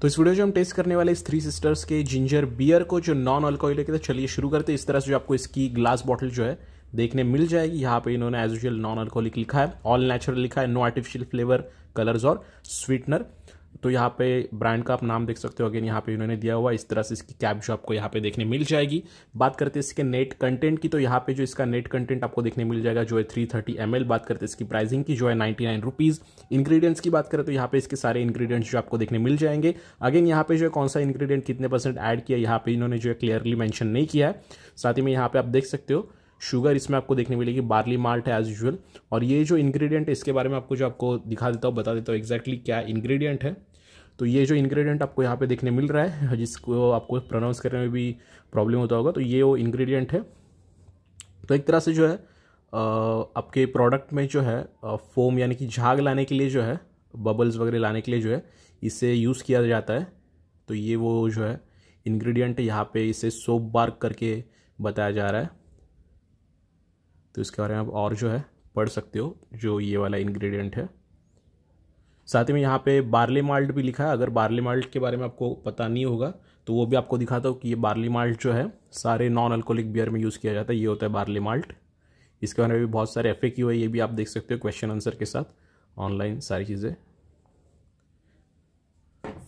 तो इस वीडियो जो हम टेस्ट करने वाले इस थ्री सिस्टर्स के जिंजर बियर को जो नॉन अल्कोहल है तो चलिए शुरू करते हैं इस तरह से जो आपको इसकी ग्लास बॉटल जो है देखने मिल जाएगी यहाँ पे इन्होंने एज यूजल नॉन अल्कोहलिक लिखा है ऑल नेचुरल लिखा है नो आर्टिफिशियल फ्लेवर कलर्स और स्वीटनर तो यहाँ पे ब्रांड का आप नाम देख सकते हो अगेन यहाँ पे इन्होंने दिया हुआ इस तरह से इसकी कैप जो आपको यहाँ पे देखने मिल जाएगी बात करते हैं इसके नेट कंटेंट की तो यहाँ पे जो इसका नेट कंटेंट आपको देखने मिल जाएगा जो है थ्री थर्टी एम बात करते हैं इसकी प्राइसिंग की जो है नाइन्टी नाइन रुपीज़ इंग्रीडियंट्स की बात करें तो यहाँ पे इसके सारे इंग्रीडियंट्स जो आपको देखने मिल जाएंगे अगेन यहाँ पे जो है कौन सा इंग्रीडियंट कितने परसेंट ऐड किया यहाँ पे इन्होंने जो है क्लियरली मैंशन नहीं किया है साथ ही में यहाँ पे आप देख सकते हो शुगर इसमें आपको देखने मिलेगी बार्ली माल्ट है एज यूजल और ये जो इंग्रेडिएंट है इसके बारे में आपको जो आपको दिखा देता हूँ बता देता हूँ एक्जैक्टली क्या इंग्रेडिएंट है तो ये जो इंग्रेडिएंट आपको यहाँ पे देखने मिल रहा है जिसको आपको प्रोनाउंस करने में भी प्रॉब्लम होता होगा तो ये वो इंग्रेडिएंट है तो एक तरह से जो है आपके प्रोडक्ट में जो है फोम यानी कि झाग लाने के लिए जो है बबल्स वगैरह लाने के लिए जो है इसे यूज़ किया जाता है तो ये वो जो है इन्ग्रीडियंट यहाँ पर इसे सोप बार्क करके बताया जा रहा है तो इसके बारे में आप और जो है पढ़ सकते हो जो ये वाला इन्ग्रीडियंट है साथ ही में यहाँ पे बार्ले माल्ट भी लिखा है अगर बार्ले माल्ट के बारे में आपको पता नहीं होगा तो वो भी आपको दिखाता हूँ कि ये बार्ली माल्ट जो है सारे नॉन अल्कोहलिक बियर में यूज़ किया जाता है ये होता है बार्ली माल्ट इसके बारे में भी बहुत सारे एफ ए है ये भी आप देख सकते हो क्वेश्चन आंसर के साथ ऑनलाइन सारी चीज़ें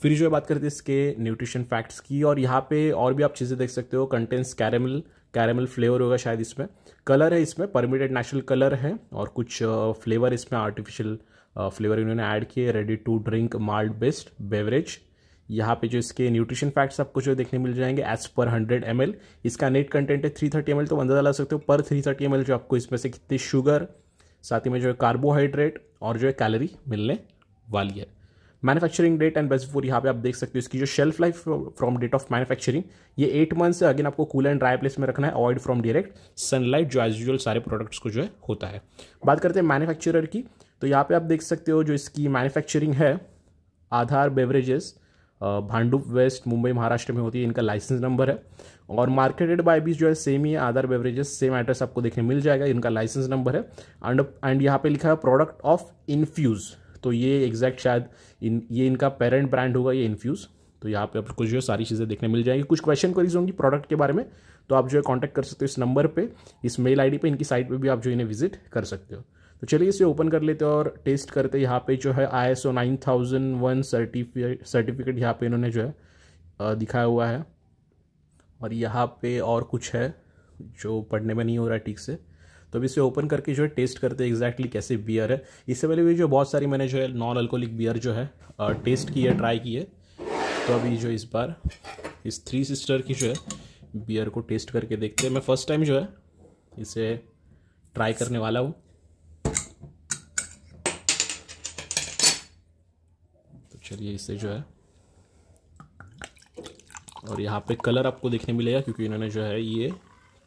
फिर जो है बात करते हैं इसके न्यूट्रिशन फैक्ट्स की और यहाँ पे और भी आप चीज़ें देख सकते हो कंटेंट्स कैरेमल कैरेमल फ्लेवर होगा शायद इसमें कलर है इसमें परमिटेड नेचुरल कलर है और कुछ फ्लेवर इसमें आर्टिफिशियल फ्लेवर इन्होंने ऐड किए ready to drink malt based beverage यहाँ पे जो इसके न्यूट्रिशन फैक्ट्स आपको जो देखने मिल जाएंगे एज पर हंड्रेड एम इसका नेट कंटेंट है थ्री थर्टी एम तो अंदाजा ला सकते हो पर थ्री थर्टी एम जो आपको इसमें से कितनी शुगर साथ ही में जो है कार्बोहाइड्रेट और जो है कैलोरी मिलने वाली है manufacturing date and best for यहाँ पे आप देख सकते हो इसकी जो shelf life from date of manufacturing ये एट मंथ्स अगेन आपको कूल एंड ड्राई प्लेस में रखना है अवॉइड फ्रॉम डायरेक्ट सनलाइट जो एज यूजल सारे प्रोडक्ट्स को जो है होता है बात करते हैं मैन्युफैक्चरर की तो यहाँ पे आप देख सकते हो जो इसकी मैन्युफैक्चरिंग है आधार बेवरेजेस भांडुप वेस्ट मुंबई महाराष्ट्र में होती है इनका लाइसेंस नंबर है और मार्केटेड बाय बीस जो है सेम ही है आधार बेवरेजेस सेम एड्रेस आपको देखने मिल जाएगा इनका लाइसेंस नंबर है एंड एंड यहाँ पे लिखा है प्रोडक्ट ऑफ इन्फ्यूज़ तो ये एग्जैक्ट शायद इन ये इनका पेरेंट ब्रांड होगा ये इन्फ्यूज़ तो यहाँ पे आपको जो है सारी चीज़ें देखने मिल जाएंगी कुछ क्वेश्चन करीज होंगी प्रोडक्ट के बारे में तो आप जो है कॉन्टैक्ट कर सकते हो इस नंबर पर इस मेल आईडी पे इनकी साइट पर भी आप जो इन्हें विजिट कर सकते हो तो चलिए इसे ओपन कर लेते हैं और टेस्ट करते यहाँ पे जो है I S O nine thousand one certificate certificate यहाँ पे इन्होंने जो है दिखाया हुआ है और यहाँ पे और कुछ है जो पढ़ने में नहीं हो रहा है ठीक से तो अभी इसे ओपन करके जो है टेस्ट करते हैं एग्जैक्टली कैसे बियर है इससे पहले भी जो बहुत सारी मैंने जो है नॉन अल्कोहलिक बियर जो है टेस्ट की है ट्राई की है तो अभी जो इस बार इस थ्री सिस्टर की जो है बियर को टेस्ट करके देखते हैं मैं फ़र्स्ट टाइम जो है इसे ट्राई करने वाला हूँ चलिए इसे जो है और यहाँ पे कलर आपको देखने मिलेगा क्योंकि इन्होंने जो है ये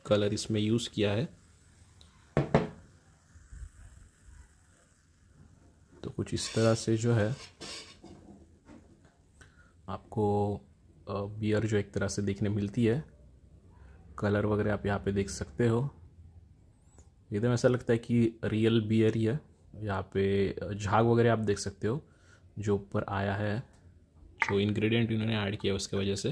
कलर इसमें यूज़ किया है तो कुछ इस तरह से जो है आपको बियर जो एक तरह से देखने मिलती है कलर वगैरह आप यहाँ पे देख सकते हो एकदम ऐसा लगता है कि रियल बियर ही है यहाँ पे झाग वगैरह आप देख सकते हो जो ऊपर आया है जो इंग्रेडिएंट इन्होंने ऐड किया उसके वजह से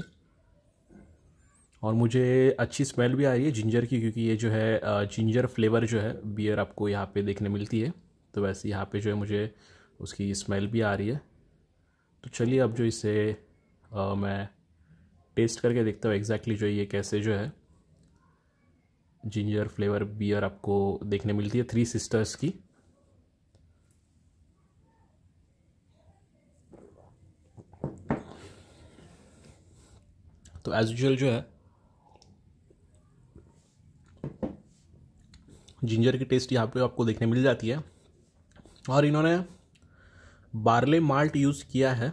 और मुझे अच्छी स्मेल भी आ रही है जिंजर की क्योंकि ये जो है जिंजर फ्लेवर जो है बियर आपको यहाँ पे देखने मिलती है तो वैसे यहाँ पे जो है मुझे उसकी स्मेल भी आ रही है तो चलिए अब जो इसे आ, मैं टेस्ट करके देखता हूँ एग्जैक्टली जो ये कैसे जो है जिंजर फ्लेवर बियर आपको देखने मिलती है थ्री सिस्टर्स की तो एज यूजल जो है जिंजर की टेस्ट यहाँ पे आपको देखने मिल जाती है और इन्होंने बार्ले माल्ट यूज़ किया है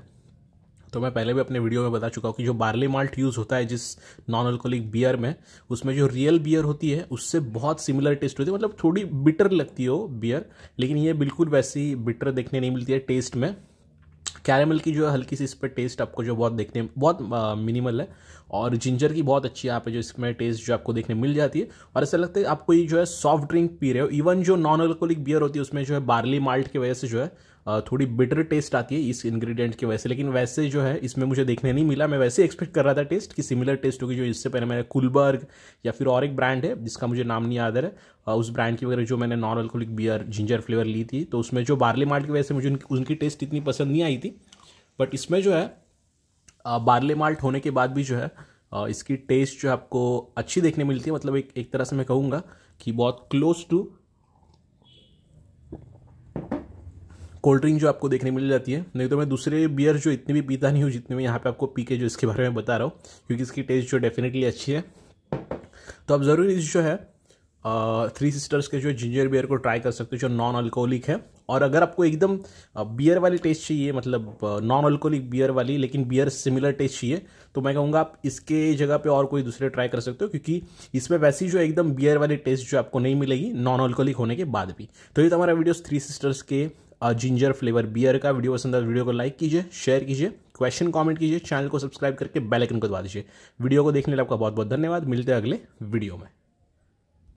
तो मैं पहले भी अपने वीडियो में बता चुका हूँ कि जो बार्ले माल्ट यूज़ होता है जिस नॉन अल्कोहलिक बियर में उसमें जो रियल बियर होती है उससे बहुत सिमिलर टेस्ट होती है मतलब थोड़ी बिटर लगती हो बियर लेकिन ये बिल्कुल वैसी बिटर देखने नहीं मिलती है टेस्ट में कैरेमल की जो है हल्की सी इस पर टेस्ट आपको जो बहुत देखने बहुत मिनिमल है और जिंजर की बहुत अच्छी यहाँ पे जो इसमें टेस्ट जो आपको देखने मिल जाती है और ऐसा लगता है आपको ये जो है सॉफ्ट ड्रिंक पी रहे हो इवन जो नॉन अल्कोहलिक बियर होती है उसमें जो है बार्ली माल्ट की वजह से जो है थोड़ी बिटर टेस्ट आती है इस इंग्रेडिएंट की वजह से लेकिन वैसे जो है इसमें मुझे देखने नहीं मिला मैं वैसे एक्सपेक्ट कर रहा था टेस्ट कि सिमिलर टेस्ट होगी जो इससे पहले मैंने कुलबर्ग या फिर और एक ब्रांड है जिसका मुझे नाम नहीं याद है उस ब्रांड की वगैरह जो मैंने non alcoholic beer ginger flavour ली थी तो उसमें जो बार्ले माल्ट की वजह से मुझे उनकी टेस्ट इतनी पसंद नहीं आई थी बट इसमें जो है बार्ले माल्ट होने के बाद भी जो है इसकी टेस्ट जो है आपको अच्छी देखने मिलती है मतलब एक एक तरह से मैं कहूँगा कि बहुत क्लोज टू कोल्ड ड्रिंक जो आपको देखने मिल जाती है नहीं तो मैं दूसरे बियर जो इतनी भी पीता नहीं हूँ जितने मैं यहाँ पे आपको पी के जो इसके बारे में बता रहा हूँ क्योंकि इसकी टेस्ट जो डेफिनेटली अच्छी है तो आप ज़रूर इस जो है थ्री सिस्टर्स के जो जिंजर बियर को ट्राई कर सकते हो जो नॉन अल्कोहलिक है और अगर आपको एकदम बियर वाली टेस्ट चाहिए मतलब नॉन अल्कोहलिक बियर वाली लेकिन बियर सिमिलर टेस्ट चाहिए तो मैं कहूँगा आप इसके जगह पे और कोई दूसरे ट्राई कर सकते हो क्योंकि इसमें वैसी जो एकदम बियर वाली टेस्ट जो आपको नहीं मिलेगी नॉन अल्कोहलिक होने के बाद भी तो ये तो हमारा वीडियो थ्री सिस्टर्स के जिंजर फ्लेवर बियर का वीडियो पसंद है वीडियो तो को लाइक कीजिए शेयर कीजिए क्वेश्चन कमेंट कीजिए चैनल को सब्सक्राइब करके बेल आइकन को दबा दीजिए वीडियो को देखने लिए आपका बहुत बहुत धन्यवाद मिलते हैं अगले वीडियो में